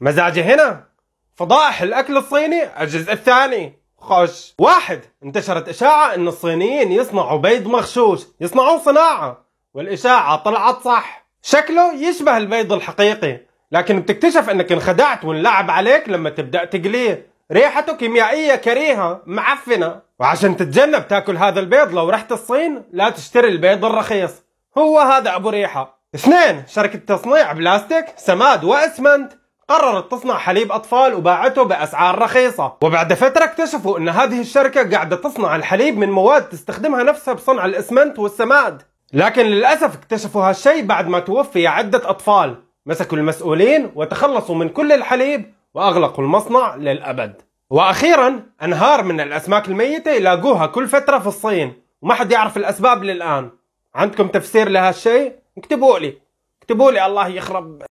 مزاجي هنا فضائح الأكل الصيني الجزء الثاني خش واحد انتشرت إشاعة أن الصينيين يصنعوا بيض مغشوش يصنعون صناعة والإشاعة طلعت صح شكله يشبه البيض الحقيقي لكن بتكتشف أنك انخدعت وانلعب عليك لما تبدأ تقليه ريحته كيميائية كريهة معفنة وعشان تتجنب تاكل هذا البيض لو رحت الصين لا تشتري البيض الرخيص هو هذا أبو ريحة اثنين شركة تصنيع بلاستيك سماد واسمنت قررت تصنع حليب أطفال وباعته بأسعار رخيصة وبعد فترة اكتشفوا أن هذه الشركة قاعدة تصنع الحليب من مواد تستخدمها نفسها بصنع الإسمنت والسماد لكن للأسف اكتشفوا هالشيء بعد ما توفي عدة أطفال مسكوا المسؤولين وتخلصوا من كل الحليب وأغلقوا المصنع للأبد وأخيرا أنهار من الأسماك الميتة يلاقوها كل فترة في الصين وما حد يعرف الأسباب للآن عندكم تفسير لهالشيء؟ اكتبوا لي اكتبوا لي الله يخرب